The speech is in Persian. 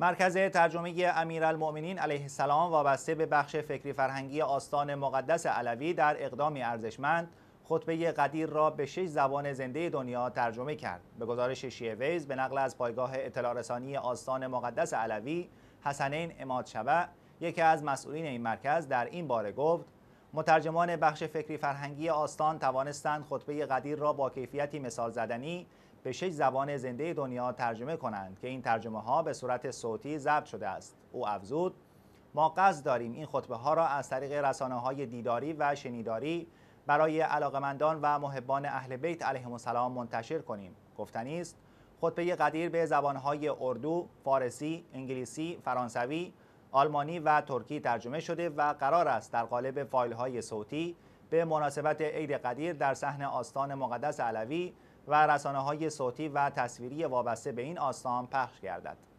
مرکز ترجمه امیرالمؤمنین علیه السلام وابسته به بخش فکری فرهنگی آستان مقدس علوی در اقدامی ارزشمند خطبه قدیر را به شش زبان زنده دنیا ترجمه کرد. به گزارش شیعه ویز به نقل از پایگاه اطلاع رسانی آستان مقدس علوی حسنین اماد یکی از مسئولین این مرکز در این باره گفت مترجمان بخش فکری فرهنگی آستان توانستند خطبه قدیر را با کیفیتی مثال زدنی به شش زبان زنده دنیا ترجمه کنند که این ترجمه ها به صورت صوتی ضبط شده است او افزود ما قصد داریم این خطبه ها را از طریق رسانه های دیداری و شنیداری برای علاقمندان و محبان اهل بیت علیهم السلام منتشر کنیم گفتنی است خطبه قدیر به زبانهای اردو، فارسی، انگلیسی، فرانسوی، آلمانی و ترکی ترجمه شده و قرار است در قالب فایل های صوتی به مناسبت عید قدیر در صحن آستان مقدس علوی و رسانه های صوتی و تصویری وابسته به این آستان پخش گردد.